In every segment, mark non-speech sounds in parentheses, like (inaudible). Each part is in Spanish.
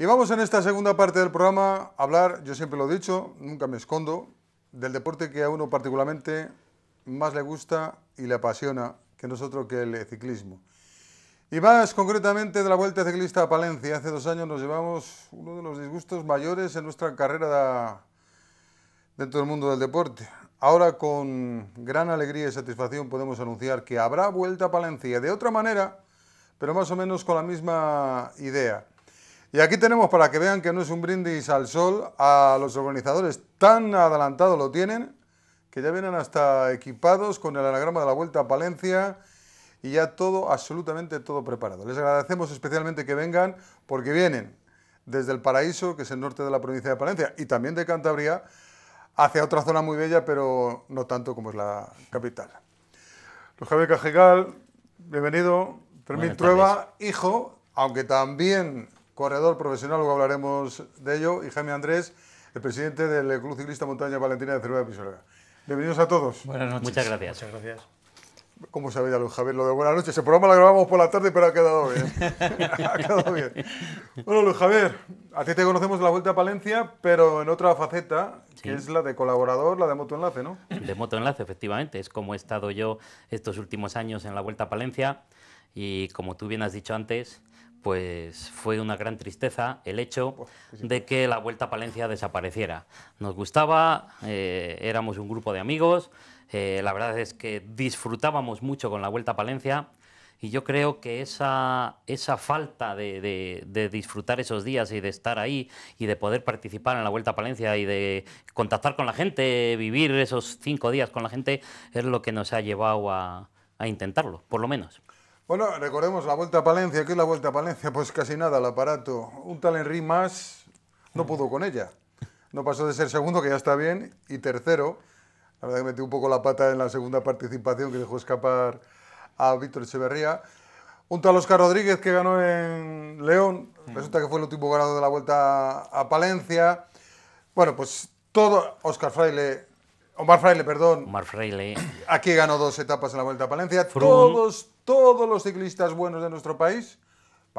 Y vamos en esta segunda parte del programa a hablar, yo siempre lo he dicho, nunca me escondo, del deporte que a uno particularmente más le gusta y le apasiona, que nosotros que el ciclismo. Y más concretamente de la Vuelta Ciclista a Palencia. Hace dos años nos llevamos uno de los disgustos mayores en nuestra carrera dentro del mundo del deporte. Ahora con gran alegría y satisfacción podemos anunciar que habrá Vuelta a Palencia de otra manera, pero más o menos con la misma idea. Y aquí tenemos para que vean que no es un brindis al sol, a los organizadores tan adelantado lo tienen, que ya vienen hasta equipados con el anagrama de la Vuelta a Palencia y ya todo, absolutamente todo preparado. Les agradecemos especialmente que vengan porque vienen desde el Paraíso, que es el norte de la provincia de Palencia y también de Cantabria, hacia otra zona muy bella, pero no tanto como es la capital. Luis Javier Cajigal, bienvenido. Fermín Trueba, hijo, aunque también corredor profesional, luego hablaremos de ello, y Jaime Andrés, el presidente del Club Ciclista Montaña Valentina de Cervera de Pisuerga. Bienvenidos a todos. Buenas noches. Muchas gracias. Muchas gracias. ¿Cómo sabéis, Luis Javier, lo de buenas noches? El programa lo grabamos por la tarde, pero ha quedado bien. (laughs) (laughs) ha quedado bien. Bueno, Luis Javier, a ti te conocemos de la Vuelta a Palencia, pero en otra faceta, que es la de colaborador, la de Moto Enlace, ¿no? De Moto Enlace, efectivamente. Es como he estado yo estos últimos años en la Vuelta a Palencia. Y como tú bien has dicho antes, pues fue una gran tristeza el hecho de que la Vuelta a Palencia desapareciera. Nos gustaba, eh, éramos un grupo de amigos, eh, la verdad es que disfrutábamos mucho con la Vuelta a Palencia y yo creo que esa, falta de, disfrutar esos días y de estar ahí y de poder participar en la Vuelta a Palencia y de contactar con la gente, vivir esos cinco días con la gente, es lo que nos ha llevado a intentarlo, por lo menos. Bueno, recordemos la Vuelta a Palencia. ¿Qué es la Vuelta a Palencia? Pues casi nada, el aparato. Un tal Henry más no pudo con ella. No pasó de ser segundo, que ya está bien, y tercero. La verdad que metió un poco la pata en la segunda participación que dejó escapar a Víctor Echeverría. Un tal Oscar Rodríguez que ganó en León. Resulta que fue el último ganador de la Vuelta a Palencia. Bueno, pues todo Oscar Fraile Omar Fraile, perdón. Omar Fraile. Aquí ganó dos etapas en la Vuelta a Palencia. Todos, todos los ciclistas buenos de nuestro país,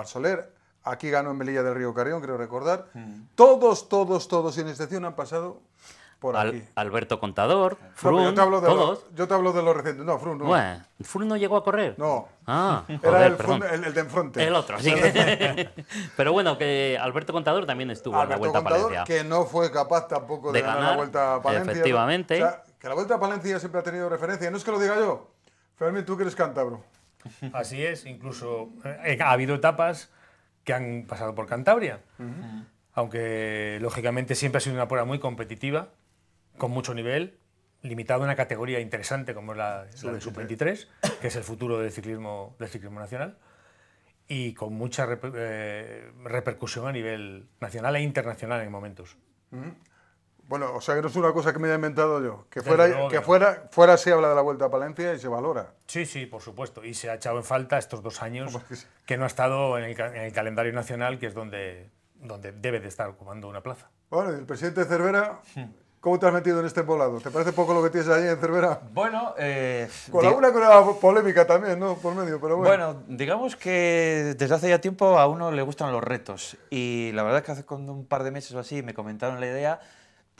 Soler, aquí ganó en Melilla del Río Carrión, creo recordar, mm. todos, todos, todos, sin excepción, han pasado por aquí. Alberto Contador, Frun, yo te hablo de todos. yo los recientes. No, Frun no. Bueno, Frun no llegó a correr. No. Ah, el, de enfrente. El otro, sí. (laughs) Pero bueno, que Alberto Contador también estuvo en la Vuelta a Palencia. que no fue capaz tampoco de, ganar, la Vuelta a Palencia. Efectivamente. que la Vuelta a Palencia siempre ha tenido referencia. No es que lo diga yo. Fermín, tú que eres cántabro. (laughs) Así es, incluso eh, ha habido etapas que han pasado por Cantabria, aunque lógicamente siempre ha sido una prueba muy competitiva, con mucho nivel, limitado a una categoría interesante como es la, de Sub-23, que es el futuro del ciclismo, nacional, y con mucha eh, repercusión a nivel nacional e internacional en momentos. Bueno, o sea que no es una cosa que me haya inventado yo. Que fuera, que fuera, fuera se habla de la Vuelta a Palencia y se valora. Sí, sí, por supuesto. Y se ha echado en falta estos dos años que, no ha estado en el, calendario nacional, que es donde, donde debe de estar ocupando una plaza. Bueno, y el presidente Cervera, hmm. ¿cómo te has metido en este volado? ¿Te parece poco lo que tienes ahí en Cervera? Bueno, eh, con una polémica también, ¿no? Por medio, pero bueno. Bueno, digamos que desde hace ya tiempo a uno le gustan los retos. Y la verdad es que hace un par de meses o así me comentaron la idea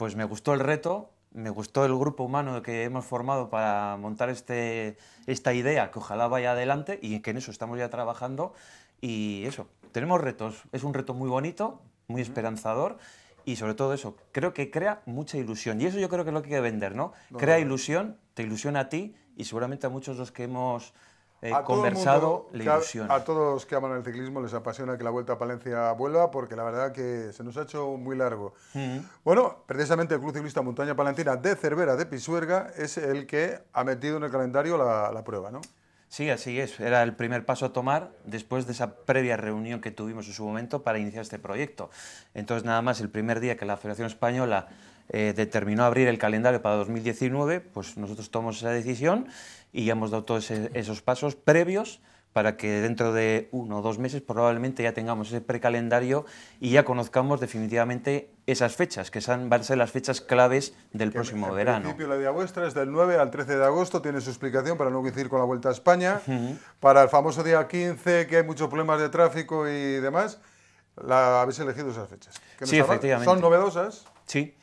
pues me gustó el reto, me gustó el grupo humano que hemos formado para montar este, esta idea, que ojalá vaya adelante y que en eso estamos ya trabajando. Y eso, tenemos retos, es un reto muy bonito, muy esperanzador y sobre todo eso, creo que crea mucha ilusión. Y eso yo creo que es lo que hay que vender, ¿no? Crea ilusión, te ilusiona a ti y seguramente a muchos los que hemos eh, conversado A todos los que aman el ciclismo les apasiona que la Vuelta a Palencia vuelva porque la verdad que se nos ha hecho muy largo. Bueno, precisamente el Club Ciclista Montaña Palentina de Cervera de Pisuerga es el que ha metido en el calendario la, prueba, ¿no? Sí, así es. Era el primer paso a tomar después de esa previa reunión que tuvimos en su momento para iniciar este proyecto. Entonces, nada más, el primer día que la Federación Española eh, determinó abrir el calendario para 2019, pues nosotros tomamos esa decisión y ya hemos dado todos esos pasos previos para que dentro de uno o dos meses probablemente ya tengamos ese precalendario y ya conozcamos definitivamente esas fechas, que van a ser las fechas claves del próximo verano. El principio la día vuestra es del 9 al 13 de agosto, tiene su explicación para no coincidir con la Vuelta a España, para el famoso día 15 que hay muchos problemas de tráfico y demás, la, habéis elegido esas fechas. sí, efectivamente. Son novedosas. Sí.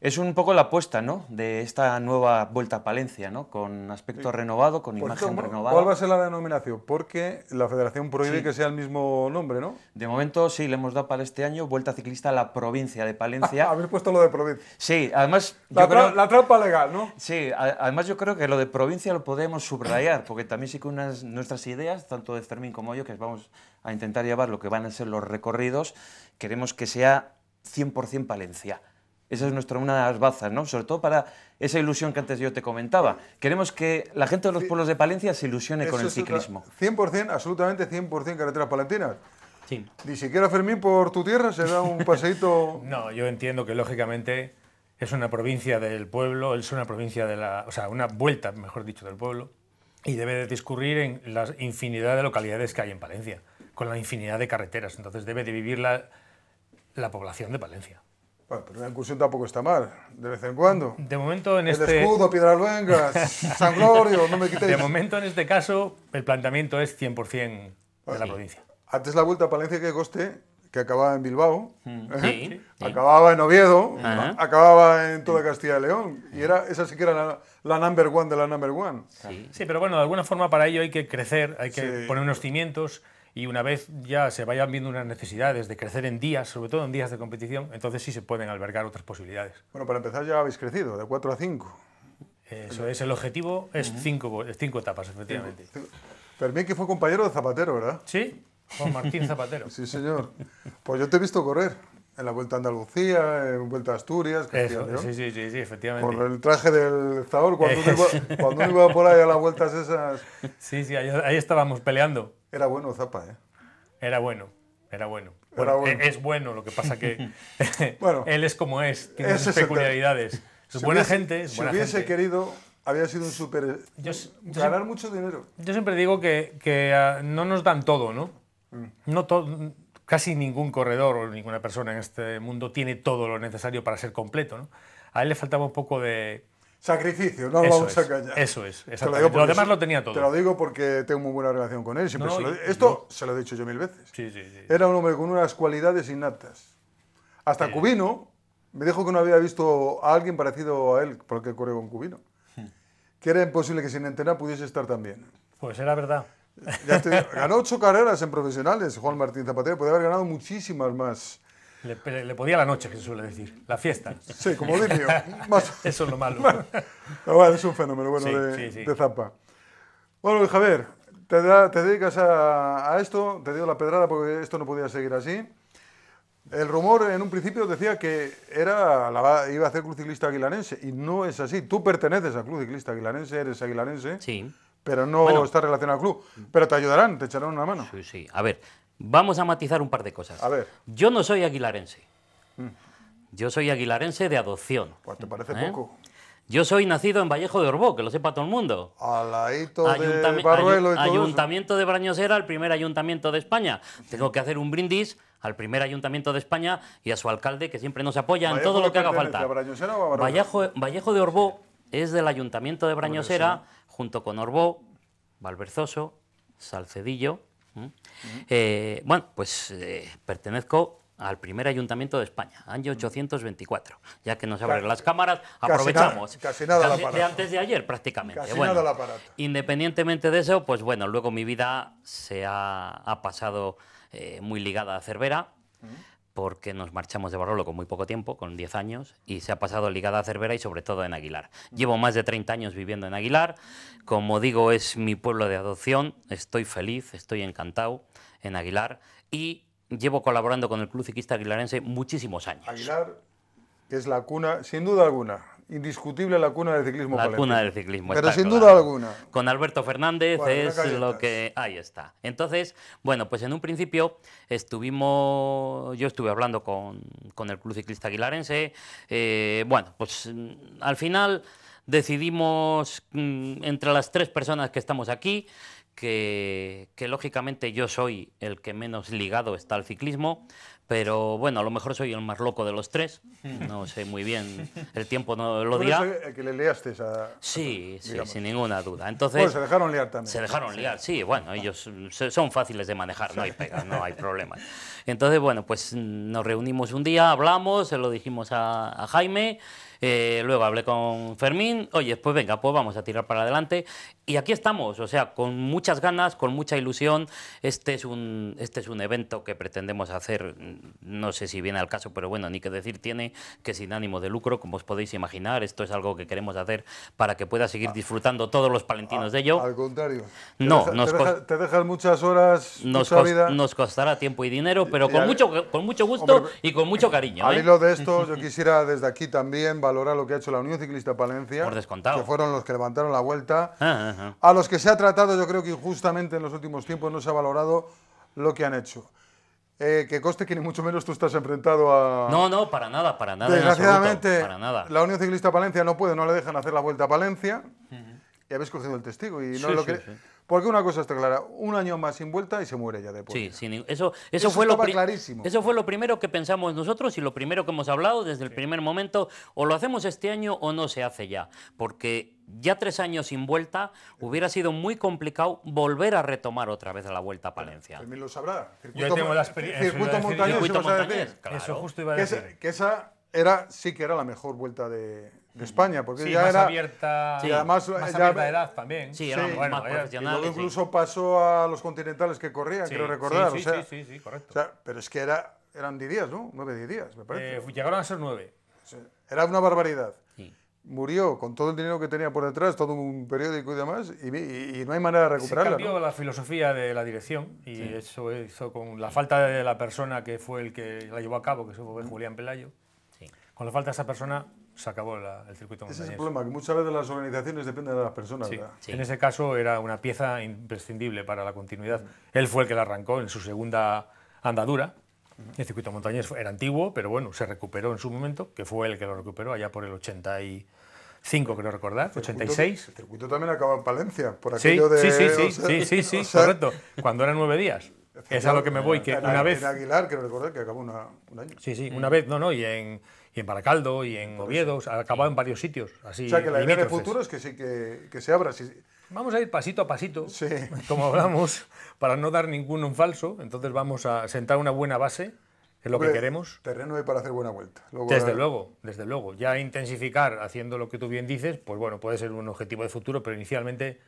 Es un poco la apuesta, ¿no? De esta nueva vuelta a Palencia, ¿no? Con aspecto renovado, con imagen renovada. ¿Cuál va a ser la denominación? Porque la Federación prohíbe que sea el mismo nombre, ¿no? De momento sí, le hemos dado para este año Vuelta Ciclista a la provincia de Palencia. (laughs) Habéis puesto lo de provincia. Sí, además. La, trampa legal, ¿no? Sí, además yo creo que lo de provincia lo podemos subrayar, porque también sí que unas, nuestras ideas, tanto de Fermín como yo, que vamos a intentar llevar lo que van a ser los recorridos, queremos que sea 100% Palencia. Esa es nuestra, una de las bazas, ¿no? Sobre todo para esa ilusión que antes yo te comentaba. Queremos que la gente de los pueblos de Palencia se ilusione con el ciclismo. 100%, absolutamente 100% carreteras palentinas. Sí. Ni siquiera Fermín por tu tierra se da un paseito. (laughs) no, yo entiendo que lógicamente es una provincia del pueblo, es una provincia de la... O sea, una vuelta, mejor dicho, del pueblo. Y debe de discurrir en la infinidad de localidades que hay en Palencia, con la infinidad de carreteras. Entonces debe de vivir la población de Palencia. Bueno, pero una incursión tampoco está mal, de vez en cuando. De momento en el este... escudo, (laughs) San Glorio, no me quitéis. De momento en este caso, el planteamiento es 100% de la pues provincia. Antes la vuelta a Palencia que coste, que acababa en Bilbao, mm. ¿eh? acababa en Oviedo, acababa en toda Castilla y León. Y era, esa sí que era la, la number one de la number one. Sí. sí. pero bueno, de alguna forma para ello hay que crecer, hay que poner unos cimientos y una vez ya se vayan viendo unas necesidades de crecer en días, sobre todo en días de competición, entonces sí se pueden albergar otras posibilidades. Bueno, para empezar ya habéis crecido, de 4 a 5. Eso es, el objetivo es 5 cinco, etapas, efectivamente. Fermín que fue compañero de Zapatero, ¿verdad? Sí, Juan Martín Zapatero. sí, señor. Pues yo te he visto correr en la Vuelta a Andalucía, en Vuelta a Asturias. sí, sí, sí, sí, efectivamente. Con el traje del Zahor, cuando, uno iba, (laughs) por ahí a las vueltas esas... Sí, sí, ahí, estábamos peleando. Era bueno Zapa, ¿eh? Era bueno, era bueno. E-, es bueno, lo que pasa que (laughs) él es como es, tiene sus peculiaridades. Es buena gente, es buena Si hubiese querido, había sido un súper... Ganar mucho dinero. Yo siempre digo que, ah, no nos dan todo, ¿no? Mm. No todo Casi ningún corredor o ninguna persona en este mundo tiene todo lo necesario para ser completo. ¿no? A él le faltaba un poco de, Sacrificio, no lo vamos a callar. Eso es, exactamente. Lo, demás lo tenía todo. Te lo digo porque tengo muy buena relación con él. esto se lo he dicho yo mil veces. Era un hombre con unas cualidades innatas. Hasta Cubino me dijo que no había visto a alguien parecido a él, porque corre con Cubino. Hmm. Que era imposible que sin entrenar pudiese estar tan bien. Pues era verdad ganó ocho carreras en profesionales Juan Martín Zapatero, puede haber ganado muchísimas más. Le, podía la noche, que se suele decir, la fiesta. Sí, como diría. (laughs) Eso es lo malo. es un fenómeno bueno de, Zapa. Bueno, Javier, te, te dedicas a, esto, te dio la pedrada porque esto no podía seguir así. El rumor en un principio decía que era iba a hacer Club Ciclista Aguilanense y no es así. Tú perteneces a Club Ciclista Aguilanense, eres aguilanense. Sí pero no está relacionado al club. Pero te ayudarán, te echarán una mano. Sí, sí. A ver, vamos a matizar un par de cosas. A ver. Yo no soy aguilarense. Mm. Yo soy aguilarense de adopción. Pues te parece ¿Eh? poco. Yo soy nacido en Vallejo de Orbó, que lo sepa todo el mundo. Alaito de Barruelo Ayuntamiento de Brañosera, el primer ayuntamiento de España. Tengo que hacer un brindis al primer ayuntamiento de España y a su alcalde, que siempre nos apoya en todo lo que haga falta. Brañosera Vallejo, Vallejo de Orbó es del Ayuntamiento de Brañosera, junto con Orbó, Valverzoso, Salcedillo. Eh, bueno, pues eh, pertenezco al primer ayuntamiento de España, año 824. Ya que nos abren las cámaras, aprovechamos. Casi nada, de antes de ayer, prácticamente. independientemente de eso, pues bueno, luego mi vida se ha, pasado eh, muy ligada a Cervera porque nos marchamos de Barolo con muy poco tiempo, con 10 años, y se ha pasado ligada a Cervera y sobre todo en Aguilar. Llevo más de 30 años viviendo en Aguilar, como digo, es mi pueblo de adopción, estoy feliz, estoy encantado en Aguilar y llevo colaborando con el Club Ciclista Aguilarense muchísimos años. Aguilar es la cuna, sin duda alguna, indiscutible la cuna del ciclismo. La cuna del ciclismo. Pero sin duda alguna. Con Alberto Fernández es lo que ahí está. Entonces, bueno, pues en un principio estuvimos, yo estuve hablando con, con el Club Ciclista Aguilarense. Eh, bueno, pues mm, al final decidimos mm, entre las tres personas que estamos aquí que, lógicamente yo soy el que menos ligado está al ciclismo, pero bueno, a lo mejor soy el más loco de los tres, no sé muy bien, el tiempo no lo dirá. Eh, que le liaste esa Sí, sí, sin ninguna duda. Entonces, se dejaron liar también. Se dejaron liar, sí, bueno, ellos son fáciles de manejar, no hay pega, no hay problema. Entonces, bueno, pues nos reunimos un día, hablamos, se lo dijimos a, a Jaime eh, luego hablé con Fermín, oye, pues venga, pues vamos a tirar para adelante. Y aquí estamos, o sea, con muchas ganas, con mucha ilusión. Este es un, este es un evento que pretendemos hacer, no sé si viene al caso, pero bueno, ni que decir tiene que sin ánimo de lucro, como os podéis imaginar, esto es algo que queremos hacer para que pueda seguir ah. disfrutando todos los palentinos ah, de ello. Al contrario. No, te, nos te, dejan muchas horas, nos, vida. nos costará tiempo y dinero, pero con, mucho, con mucho gusto y con mucho cariño. Al ¿eh? de esto, yo (laughs) quisiera desde aquí también Valorar lo que ha hecho la Unión Ciclista Palencia, que fueron los que levantaron la vuelta, ah, ah, ah. a los que se ha tratado, yo creo que injustamente en los últimos tiempos no se ha valorado lo que han hecho. Eh, que coste que ni mucho menos tú estás enfrentado a... No, no, para nada, para nada. Desgraciadamente, nada. la Unión Ciclista Palencia no puede, no le dejan hacer la vuelta a Palencia. Y habéis cogido el testigo y no sí, lo que... sí. Porque una cosa está clara, un año más sin vuelta y se muere ya de por Sí, eso, eso, fue lo clarísimo. Eso fue lo primero que pensamos nosotros y lo primero que hemos hablado desde el primer momento, o lo hacemos este año o no se hace ya, porque ya tres años sin vuelta hubiera sido muy complicado volver a retomar otra vez la vuelta a Palencia. También pues lo sabrá. Circuito, Yo tengo la experiencia. Eso justo iba a decir. Que esa, que esa era sí que era la mejor vuelta de, de España, porque ya más era abierta, y además más ya, abierta de edad también. Sí, era más pues, incluso pasó a los continentales que corrían, quiero recordar. Sí, sí, sí, correcto. O sea, pero es que era, eran 10 días, ¿no? 9 10 días, me parece. Eh, llegaron a ser 9. Era una barbaridad. Murió con todo el dinero que tenía por detrás, todo un periódico y demás, y, no hay manera de recuperarla. Se cambió la filosofía de la dirección y eso hizo con la falta de la persona que fue el que la llevó a cabo, que fue Julián Pelayo. Con la falta de esa persona se acabó el circuito montañés. Ese es el problema, que muchas veces las organizaciones dependen de las personas. En ese caso era una pieza imprescindible para la continuidad. Mm. Él fue el que la arrancó en su segunda andadura. Mm. El circuito montañés era antiguo, pero bueno, se recuperó en su momento, que fue el que lo recuperó allá por el 85, creo recordar, 86. El circuito también acaba en Palencia, por aquello de... Sí, sí, sí, sí, sí, (laughs) sí, correcto. Cuando eran nueve días. Es a lo que me voy, que una vez... En Aguilar, creo recordar, que acabó una, un año. Sí, sí, mm. una vez, no, no, y en, y en Baracaldo y en Oviedo, se ha acabado en varios sitios. Así, o sea, que la idea de futuro es que, sí, que, que se abra. Vamos a ir pasito a pasito, (laughs) como hablamos, para no dar ninguno un falso. Entonces vamos a sentar una buena base, en es lo que queremos. Terreno y para hacer buena vuelta. desde luego, desde luego. Ya intensificar haciendo lo que tú bien dices, pues bueno, puede ser un objetivo de futuro, pero inicialmente...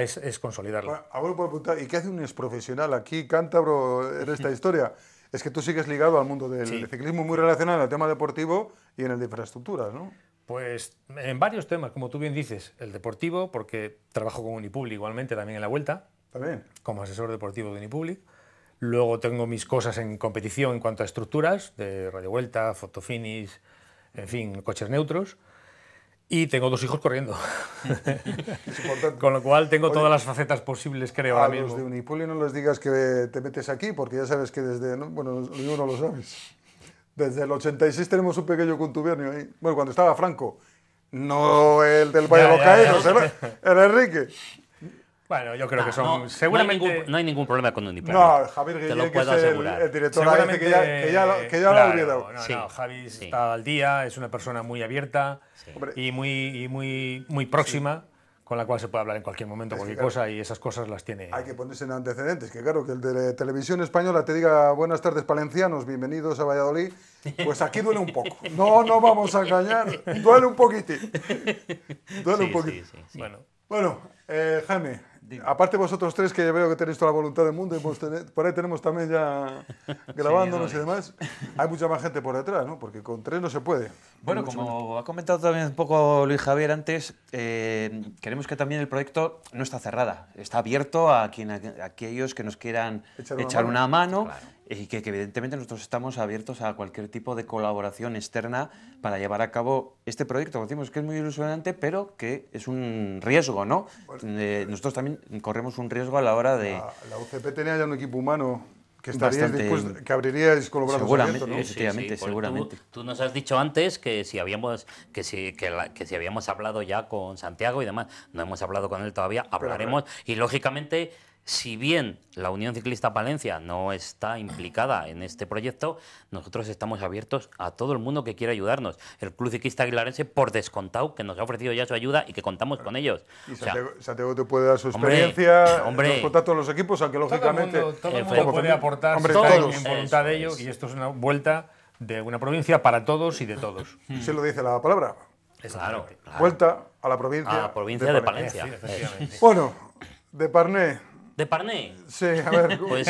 Es, es consolidarlo. ahora puedo preguntar, ¿y qué hace un profesional aquí, cántabro, en esta (laughs) historia? Es que tú sigues ligado al mundo del ciclismo, muy relacionado al tema deportivo y en el de infraestructuras, ¿no? Pues en varios temas, como tú bien dices, el deportivo, porque trabajo con Unipublic igualmente también en la vuelta, también. como asesor deportivo de Unipublic. Luego tengo mis cosas en competición en cuanto a estructuras, de radio vuelta, fotofinish, en fin, coches neutros. Y tengo dos hijos corriendo. (laughs) Con lo cual tengo todas las facetas posibles, creo. A los de Unipoli no les digas que te metes aquí, porque ya sabes que desde. Bueno, uno lo sabes. Desde el 86 tenemos un pequeño contubernio ahí. Bueno, cuando estaba Franco. No el del Valle Caeros, era Enrique. Bueno, yo creo que ah, son. seguramente. No hay, ningún, problema con Uniplanet. No, Javier Guillén, que es El, director seguramente, que ya, que ya, olvidado. sí, Javier. está al día, es una persona muy abierta y muy, muy, muy próxima. Con la cual se puede hablar en cualquier momento, cualquier cosa, y esas cosas las tiene. Hay que ponerse en antecedentes, que claro, que el de Televisión Española te diga buenas tardes, palencianos, bienvenidos a Valladolid, pues aquí duele un poco. (laughs) No, no vamos a engañar, duele un poquitín. (laughs) Duele un poquitín. Bueno, bueno eh, Jaime, Aparte vosotros tres, que ya veo que tenéis toda la voluntad del mundo, y pues por ahí tenemos también ya (laughs) grabándonos y demás, hay mucha más gente por detrás, ¿no? Porque con tres no se puede. Bueno, como ha comentado también un poco Luis Javier antes, eh, queremos que también el proyecto no está cerrada, está abierto a, quien, aquellos que nos quieran echar una mano, y que, evidentemente nosotros estamos abiertos a cualquier tipo de colaboración externa para llevar a cabo este proyecto. Decimos que es muy ilusionante, pero que es un riesgo, ¿no? Pues, eh, eh, nosotros también corremos un riesgo a la hora de... La, UCP tenía ya un equipo humano que estaría después, que abriríais con los seguramente, Efectivamente, seguramente. Tú, nos has dicho antes que si habíamos que si, que, si habíamos hablado ya con Santiago y demás, no hemos hablado con él todavía, hablaremos y lógicamente si bien la Unión Ciclista Palencia no está implicada en este proyecto, nosotros estamos abiertos a todo el mundo que quiera ayudarnos. El Club Ciclista Aguilarense, por descontado, que nos ha ofrecido ya su ayuda y que contamos con ellos. Y te puede dar su experiencia, hombre, los los equipos, aunque lógicamente... Todo el mundo, puede aportar, hombre, en voluntad de ello, y esto es una vuelta de una provincia para todos y de todos. (laughs) Se lo dice la palabra. Claro, Vuelta a la provincia, provincia de, Palencia. bueno, de Parné, ¿De Parné? Sí, a ver. (laughs) pues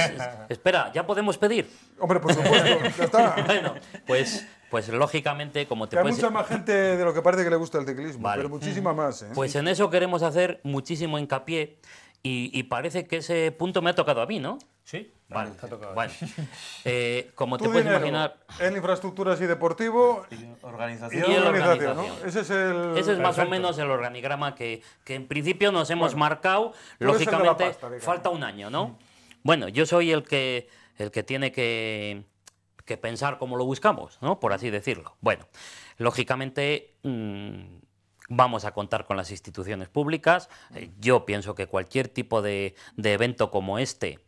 espera, ¿ya podemos pedir? Hombre, por supuesto, ya (laughs) está. bueno, pues, pues lógicamente, como te Hay mucha más gente de lo que parece que le gusta el ciclismo, pero muchísima mm. más. ¿eh? Pues en eso queremos hacer muchísimo hincapié y, y parece que ese punto me ha tocado a mí, ¿no? Sí. Bueno, (laughs) eh, como te puedes imaginar... En infraestructuras y deportivo... organización. organización. ¿no? Ese es, más o menos el organigrama que, en principio nos hemos marcado. Lógicamente, falta un año, ¿no? Mm. Bueno, yo soy el que, el que tiene que, pensar cómo lo buscamos, ¿no? Por así decirlo. Bueno, lógicamente... Mm, vamos a contar con las instituciones públicas. Mm. Yo pienso que cualquier tipo de evento como este,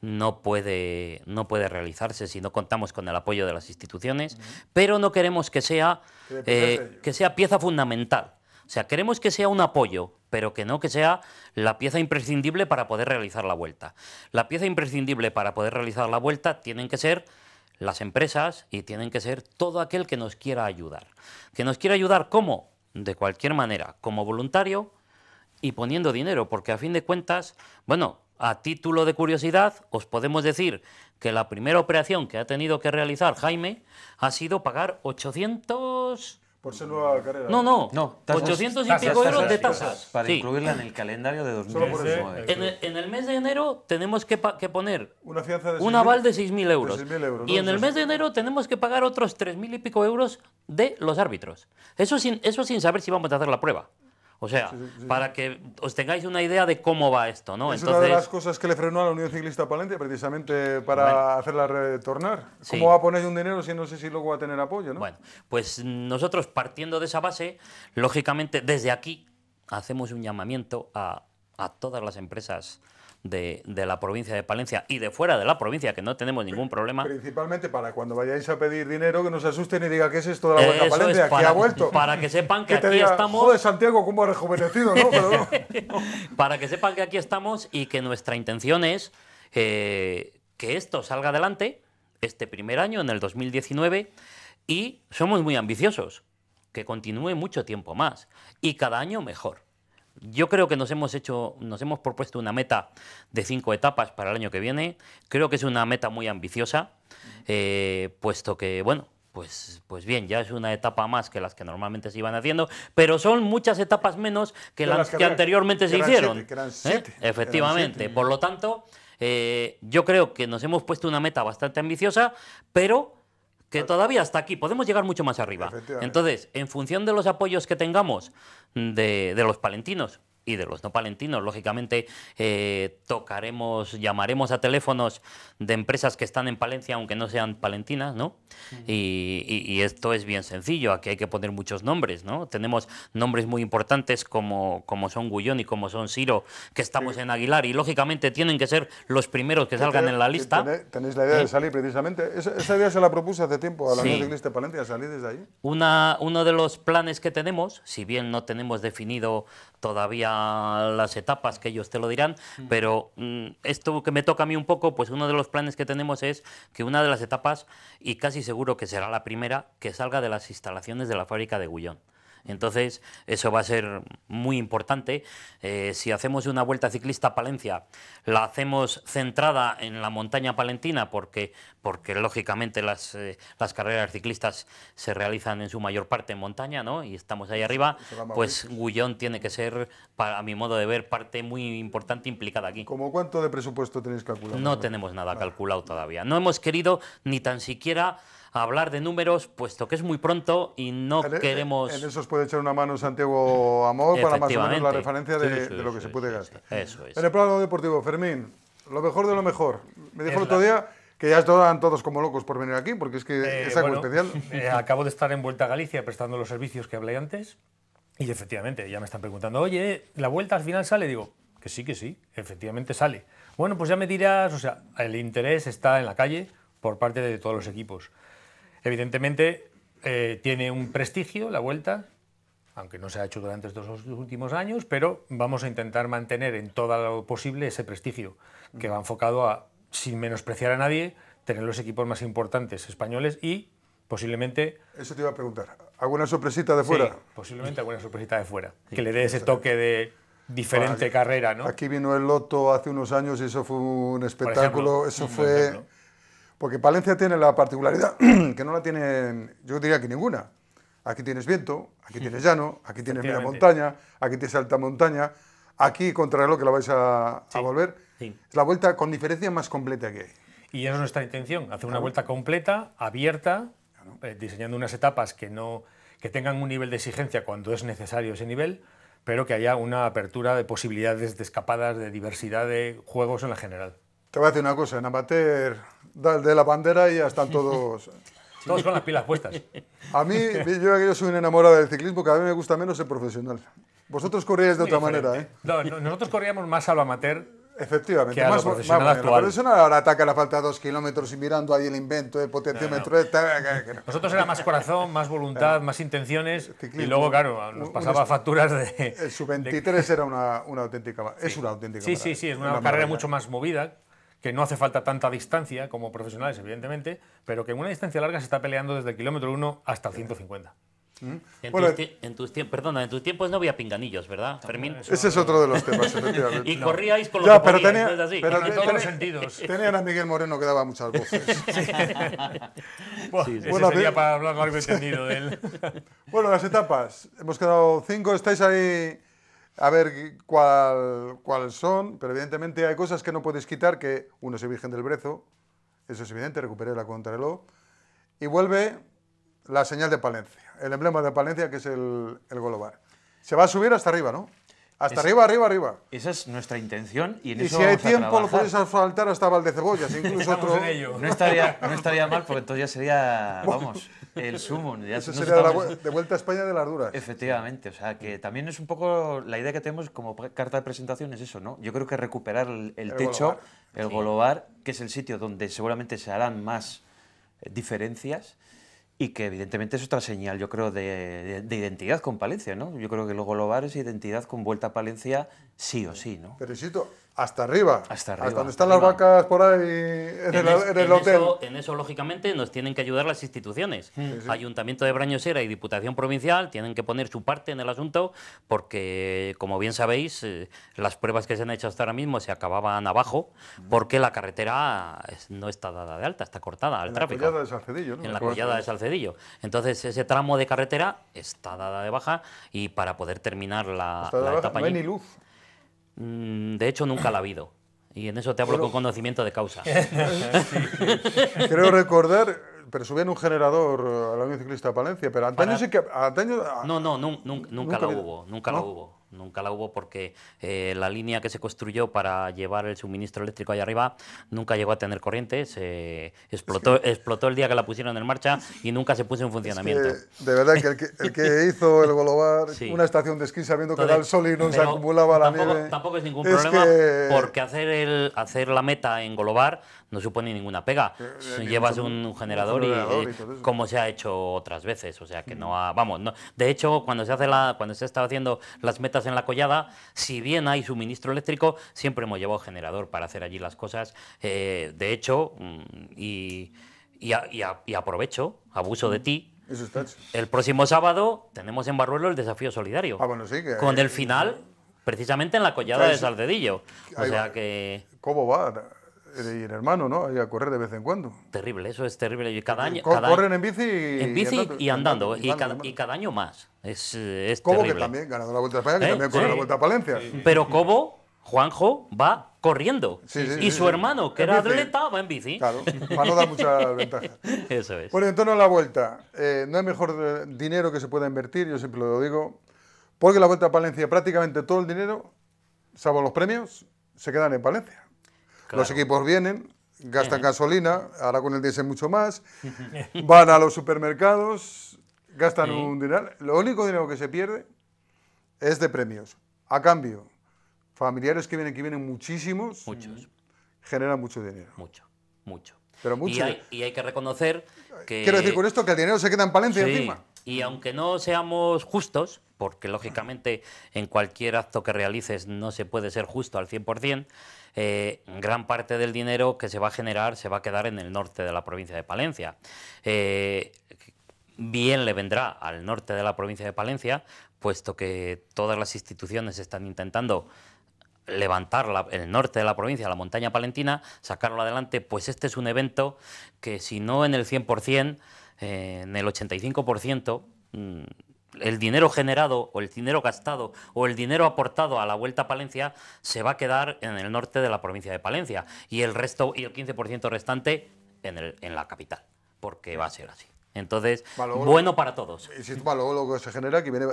no puede, no puede realizarse si no contamos con el apoyo de las instituciones, pero no queremos que sea, eh, que sea pieza fundamental. O sea, queremos que sea un apoyo, pero que no que sea la pieza imprescindible para poder realizar la vuelta. La pieza imprescindible para poder realizar la vuelta tienen que ser las empresas y tienen que ser todo aquel que nos quiera ayudar. Que nos quiera ayudar cómo? De cualquier manera, como voluntario y poniendo dinero, porque a fin de cuentas, bueno, a título de curiosidad, os podemos decir que la primera operación que ha tenido que realizar Jaime ha sido pagar 800... Por ser nueva carrera. No, ¿eh? no, no 800 y pico euros de tasas. Para incluirla en el calendario de 2019. En el, mes de enero tenemos que, poner una un aval de 6.000 euros. Y en el mes de enero tenemos que pagar otros 3.000 y pico euros de los árbitros. Eso sin, eso sin saber si vamos a hacer la prueba. O sea, para que os tengáis una idea de cómo va esto, ¿no? Es una de las cosas que le frenó a la Unión Ciclista Palente, precisamente para hacerla retornar. ¿Cómo va a poner un dinero si no sé si luego va a tener apoyo, ¿no? Bueno, pues nosotros partiendo de esa base, lógicamente desde aquí hacemos un llamamiento a, a todas las empresas de, la provincia de Palencia y de fuera de la provincia, que no tenemos ningún problema. Principalmente para cuando vayáis a pedir dinero, que no se asusten y diga que es esto de la provincia Palencia? Aquí ha vuelto. Para que sepan que, aquí estamos... Joder, Santiago, cómo ha rejuvenecido, ¿no? (laughs) para que sepan que aquí estamos y que nuestra intención es eh, que esto salga adelante este primer año, en el 2019, y somos muy ambiciosos, que continúe mucho tiempo más y cada año mejor. Yo creo que nos hemos hecho, nos hemos propuesto una meta de cinco etapas para el año que viene. Creo que es una meta muy ambiciosa, eh, puesto que, bueno, pues, pues, bien, ya es una etapa más que las que normalmente se iban haciendo, pero son muchas etapas menos que las, que, anteriormente se hicieron. Efectivamente. Por lo tanto, eh, yo creo que nos hemos puesto una meta bastante ambiciosa, pero que ah. todavía hasta aquí, podemos llegar mucho más arriba. Entonces, en función de los apoyos que tengamos de, de los palentinos, y de los no palentinos. Lógicamente eh, tocaremos, llamaremos a teléfonos de empresas que están en Palencia, aunque no sean palentinas, ¿no? y, esto es bien sencillo, aquí hay que poner muchos nombres, ¿no? Tenemos nombres muy importantes como, como son Gullón y como son Ciro, que estamos en Aguilar, y lógicamente tienen que ser los primeros que, salgan en la lista. tenéis la idea de salir precisamente. Esa, idea se la propuse hace tiempo a la lista de Palencia, salir desde ahí. Una, uno de los planes que tenemos, si bien no tenemos definido todavía las etapas que ellos te lo dirán, pero mm, esto que me toca a mí un poco, pues uno de los planes que tenemos es que una de las etapas, y casi seguro que será la primera, que salga de las instalaciones de la fábrica de Gullón. Entonces, eso va a ser muy importante. Eh, si hacemos una vuelta ciclista a Palencia, la hacemos centrada en la montaña palentina, porque, lógicamente eh, las, carreras ciclistas se realizan en su mayor parte en montaña, ¿no? Y estamos ahí arriba, pues Gullón tiene que ser, a mi modo de ver, parte muy importante implicada aquí. ¿Cómo cuánto de presupuesto tenéis calculado? No tenemos nada calculado todavía. No hemos querido ni tan siquiera hablar de números, puesto que es muy pronto y no e- queremos... En eso os puede echar una mano Santiago Amor para más o menos la referencia de, lo que se puede gastar. Eso es. En el plano deportivo, Fermín, lo mejor de lo mejor. Me dijo el otro día que ya estaban todos como locos por venir aquí, porque es que eh, es algo especial. Eh, acabo de estar en Vuelta a Galicia prestando los servicios que hablé antes y efectivamente ya me están preguntando, oye, ¿la vuelta al final sale? Digo, que sí, que sí, efectivamente sale. Bueno, pues ya me dirás, o sea, el interés está en la calle por parte de todos los equipos. Evidentemente, eh, tiene un prestigio la vuelta, aunque no se ha hecho durante estos últimos años, pero vamos a intentar mantener en todo lo posible ese prestigio, que va enfocado a, sin menospreciar a nadie, tener los equipos más importantes españoles y posiblemente... Eso te iba a preguntar. ¿Alguna sorpresita de fuera? posiblemente alguna sorpresita de fuera, que le dé ese toque de diferente carrera, ¿no? Aquí vino el Loto hace unos años y eso fue un espectáculo, eso fue... Porque Palencia tiene la particularidad (clears throat) que no la tienen, yo diría que ninguna. Aquí tienes viento, aquí tienes (laughs) llano, aquí tienes media montaña, aquí tienes alta montaña, aquí contra lo que la vais a, volver. Es la vuelta con diferencia más completa que hay. Y esa es nuestra intención, hacer una vuelta completa, abierta, eh, diseñando unas etapas que, no, que tengan un nivel de exigencia cuando es necesario ese nivel, pero que haya una apertura de posibilidades de escapadas, de diversidad de juegos en la general. Te voy a decir una cosa, en amateur, de la bandera y ya están todos... Todos eh. con las pilas puestas. A mí, yo, soy un enamorado del ciclismo, que a mí me gusta menos el profesional. Vosotros corríais de otra manera, ¿eh? No, nosotros corríamos más a lo amateur Efectivamente, más, profesional más, actual. Profesional ahora ataca la falta de dos kilómetros y mirando ahí el invento, de potenciómetro. Nosotros era más corazón, más voluntad, eh, más intenciones. y luego, claro, nos pasaba facturas de. El sub-23 era una, una auténtica. Es una auténtica. Sí, sí, sí, es una, carrera mucho más movida, que no hace falta tanta distancia como profesionales, evidentemente, pero que en una distancia larga se está peleando desde el kilómetro 1 hasta el 150. Mm. En, tus perdona, en tus tiempos no había pinganillos, ¿verdad, Fermín? Ese es otro de los temas, efectivamente. (laughs) y corríais con los que pero así. en todos los sentidos. Tenían a Miguel Moreno que daba muchas voces. Bueno, para hablar de él. (laughs) bueno, las etapas. Hemos quedado cinco. Estáis ahí a ver cuáles cuál son, pero evidentemente hay cosas que no puedes quitar, que uno es el Virgen del Brezo, eso es evidente, recuperé la contrarreloj, y vuelve la señal de Palencia, el emblema de Palencia que es el, el Golobar. Se va a subir hasta arriba, ¿no? Hasta arriba, arriba, arriba. Esa es nuestra intención y en si hay tiempo lo puedes asfaltar hasta Valdecebollas, incluso otro. No estaría, no estaría mal porque entonces ya sería, vamos, el sumo. eso sería de, vuelta a España de las duras. Efectivamente, o sea que también es un poco la idea que tenemos como carta de presentación es eso, ¿no? Yo creo que recuperar el, techo, el Golovar Golobar, que es el sitio donde seguramente se harán más eh, diferencias y que evidentemente es otra señal, yo creo, de, identidad con Palencia, ¿no? Yo creo que luego lo es identidad con vuelta a Palencia sí o sí, ¿no? Pero hasta arriba. Hasta arriba. donde están las vacas por ahí en, el, hotel. Eso, en eso, lógicamente, nos tienen que ayudar las instituciones. Ayuntamiento de Brañosera y Diputación Provincial tienen que poner su parte en el asunto porque, como bien sabéis, eh, las pruebas que se han hecho hasta ahora mismo se acababan abajo porque la carretera no está dada de alta, está cortada al tráfico. En la collada de Salcedillo, ¿no? En la collada de Salcedillo. Entonces, ese tramo de carretera está dada de baja y para poder terminar la, la etapa... No ni luz. Mm, de hecho, nunca la ha habido. Y en eso te hablo con conocimiento de causa. Creo (laughs) recordar, pero subían un generador a la Unión Ciclista de Palencia, pero antaño que... Ah, no, no, nunca, nunca, hubo, nunca hubo. Nunca la hubo porque eh, la línea que se construyó para llevar el suministro eléctrico allá arriba nunca llegó a tener corriente, se explotó, explotó el día que la pusieron en marcha y nunca se puso en funcionamiento. de verdad que el que, (laughs) hizo el Golobar una estación de esquí sabiendo que era el sol y no se acumulaba la tampoco, Tampoco es ningún problema porque hacer, el, hacer la meta en Golobar no supone ninguna pega. Eh, eh, llevas un, generador, y, como se ha hecho otras veces, o sea que no mm. ha, Vamos, no, de hecho cuando se, hace la, cuando se estaba haciendo las metas en la collada, si bien hay suministro eléctrico, siempre hemos llevado generador para hacer allí las cosas. Eh, de hecho, mm, y, aprovecho, abuso de mm. ti, el próximo sábado tenemos en Barruelo el desafío solidario. Ah, bueno, sí, con el final, precisamente en la collada de Saldedillo. O sea que... ¿Cómo va? y el hermano, ¿no? Y a correr de vez en cuando. Terrible, eso es terrible. Y cada año, corren en bici y, en bici y, andando, y, cada, año más. Es, es Cobo, que también ganando la Vuelta a España, que ¿Eh? también corre la Vuelta a Palencia. Pero Cobo, Juanjo, va corriendo. y su hermano, que era atleta, va en bici. Claro, para no dar mucha (laughs) ventaja Eso es. Bueno, en torno a la Vuelta, eh, no hay mejor eh, dinero que se pueda invertir, yo siempre lo digo, porque la Vuelta a Palencia prácticamente todo el dinero, salvo los premios, se quedan en Palencia. Los equipos vienen, gastan gasolina, ahora con el diésel mucho más, (laughs) van a los supermercados, gastan un dinero. Lo único dinero que se pierde es de premios. A cambio, familiares que vienen, que vienen muchísimos, muchos. generan mucho dinero. Mucho, mucho. Pero mucho. Y hay, que reconocer que... Quiero decir con esto que el dinero se queda en Palencia encima. Y aunque no seamos justos, porque lógicamente en cualquier acto que realices no se puede ser justo al 100%, eh, gran parte del dinero que se va a generar se va a quedar en el norte de la provincia de Palencia. Eh, bien le vendrá al norte de la provincia de Palencia, puesto que todas las instituciones están intentando levantar el norte de la provincia, la montaña palentina, sacarlo adelante, pues este es un evento que si no en el 100%, eh, en el 85% mm, el dinero generado o el dinero gastado o el dinero aportado a la Vuelta a Palencia se va a quedar en el norte de la provincia de Palencia y el resto y el 15% restante en, el, en la capital, porque va a ser así. Entonces, bueno para todos. es lo que se genera que viene,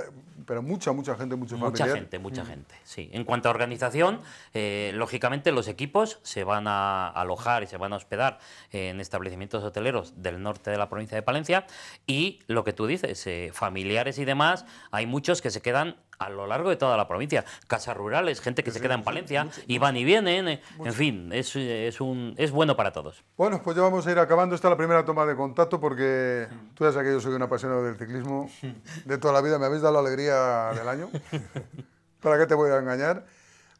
pero mucha, mucha gente, mucho Mucha gente, mucha mm. gente, sí. En cuanto a organización, eh, lógicamente los equipos se van a alojar y se van a hospedar en establecimientos hoteleros del norte de la provincia de Palencia y lo que tú dices, eh, familiares y demás, hay muchos que se quedan a lo largo de toda la provincia. Casas rurales, gente que se queda en Palencia y van y vienen. ¿eh? en fin, es, es, un, es bueno para todos. Bueno, pues ya vamos a ir acabando. Esta es la primera toma de contacto porque tú ya sabes que yo soy un apasionado del ciclismo de toda la vida. Me habéis dado la alegría del año. (laughs) ¿Para qué te voy a engañar?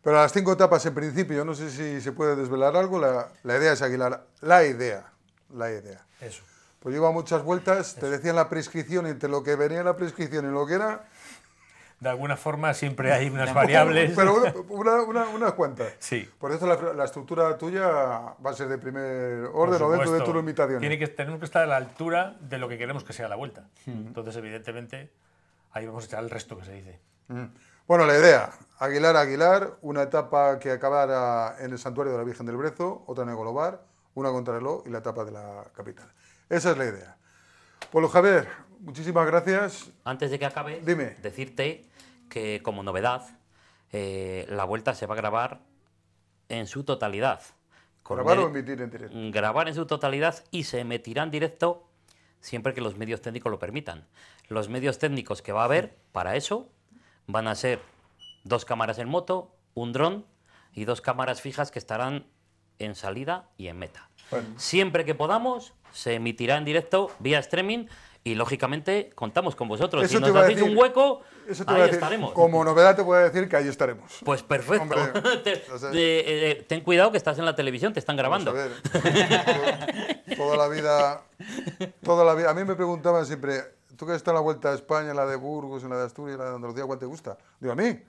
Pero a las cinco etapas en principio, no sé si se puede desvelar algo. La, idea es Aguilar. La idea. La idea. Eso. Pues iba muchas vueltas. Te decían la prescripción entre lo que venía la prescripción y lo que era de alguna forma siempre hay unas variables. Pero (laughs) una, una, unas cuantas. Sí. Por eso la, estructura tuya va a ser de primer orden o dentro de tu limitación. Tiene que, tenemos que estar a la altura de lo que queremos que sea la vuelta. Hmm. Entonces, evidentemente, ahí vamos a echar el resto que se dice. Hmm. Bueno, la idea, Aguilar Aguilar, una etapa que acabara en el santuario de la Virgen del Brezo, otra en el una contra el O y la etapa de la capital. Esa es la idea. Polo Javier, muchísimas gracias. Antes de que acabe, Dime. decirte que como novedad, eh, la vuelta se va a grabar en su totalidad. ¿Grabar o emitir en directo? Grabar en su totalidad y se emitirá en directo siempre que los medios técnicos lo permitan. Los medios técnicos que va a haber para eso van a ser dos cámaras en moto, un dron y dos cámaras fijas que estarán en salida y en meta. Siempre que podamos, se emitirá en directo vía streaming y lógicamente contamos con vosotros. si nos hacéis un hueco, ahí estaremos. Como novedad te voy a decir que ahí estaremos. Pues perfecto. (laughs) Eh, ten cuidado que estás en la televisión, te están grabando. a toda la vida, A mí me preguntaban siempre, tú que estás la Vuelta a España, en la de Burgos, en la de Asturias, en la de Andalucía, ¿cuál te gusta? Digo, a mí.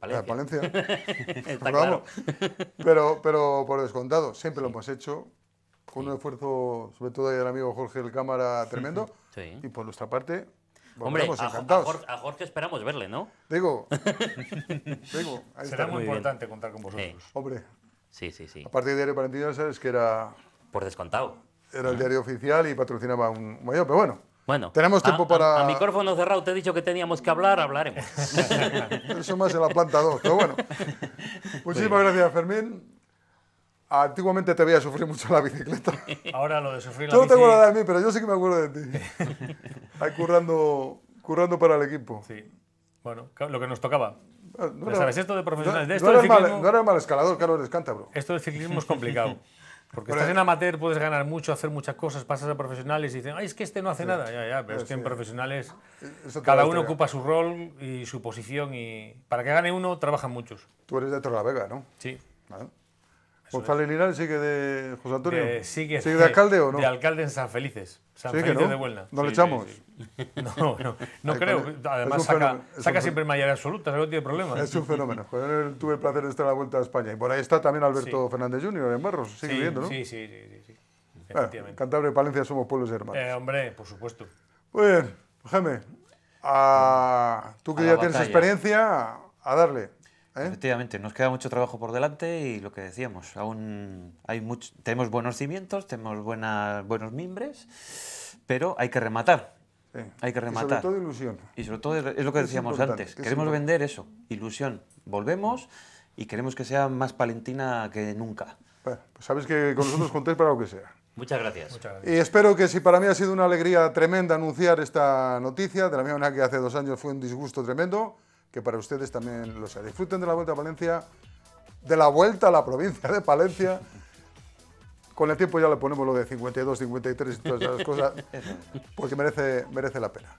A Palencia. (laughs) Está claro. pero, pero por descontado, siempre lo hemos hecho con un esfuerzo, sobre todo del amigo Jorge del Cámara, tremendo. Y por nuestra parte, Hombre, encantados. A, Jorge, a, Jorge, esperamos verle, ¿no? Digo, (laughs) digo ahí será está. muy, importante contar con vosotros. Hombre. Sí, sí, sí. Aparte del diario Palentino, sabes que era... Por descontado. Era el diario oficial y patrocinaba un mayor, pero bueno. Bueno, tenemos tiempo a, para. A, micrófono cerrado te he dicho que teníamos que hablar, hablaremos. (laughs) Eso más en la planta 2, pero bueno. (laughs) Muchísimas gracias, Fermín. Antiguamente te veía sufrir mucho la bicicleta. (laughs) Ahora lo de sufrir la Tú no te acuerdas de mí, pero yo sí que me acuerdo de ti. (laughs) Ahí currando, currando para el equipo. Sí. Bueno, lo que nos tocaba. Ah, ¿Sabes esto de profesionales? de esto no, eres mal, no eres mal escalador, Carlos bro. Esto del ciclismo es complicado. (laughs) Porque estás en amateur, puedes ganar mucho, hacer muchas cosas, pasas a profesionales y dicen, ay, es que este no hace nada. Ya, ya, pero es que en profesionales cada uno ocupa su rol y su posición y para que gane uno trabajan muchos. Tú eres de Torre Vega, ¿no? Sí. González Linares sigue de José Antonio. Eh, sigue, de alcalde o no? De alcalde en San Felices. San Felices de Huelna. No le echamos. No, no, (laughs) creo. Además, saca, siempre mayoría absoluta, no tiene problemas. Es un fenómeno. (laughs) tuve el placer de estar a la Vuelta a España. Y por ahí está también Alberto Fernández Jr. en Barros. Sigue viendo, ¿no? Sí, sí, sí. sí, bueno, Cantabria y Palencia somos pueblos hermanos. Eh, hombre, por supuesto. Muy bien, A, tú que ya tienes experiencia, a darle. ¿Eh? Efectivamente, nos queda mucho trabajo por delante y lo que decíamos, aún hay mucho, tenemos buenos cimientos, tenemos buenos mimbres, pero hay que rematar. Hay que rematar. Y sobre todo ilusión. Y sobre todo es lo que decíamos antes, queremos vender eso, ilusión. Volvemos y queremos que sea más palentina que nunca. Bueno, pues sabes que con nosotros contéis para lo que sea. (laughs) Muchas gracias. Muchas gracias. Y espero que si para mí ha sido una alegría tremenda anunciar esta noticia, de la misma manera que hace dos años fue un disgusto tremendo, que para ustedes también lo sea. Disfruten de la Vuelta a Palencia, de la Vuelta a la provincia de Palencia. Con el tiempo ya le ponemos lo de 52, 53 y todas esas cosas, (laughs) porque merece, merece la pena.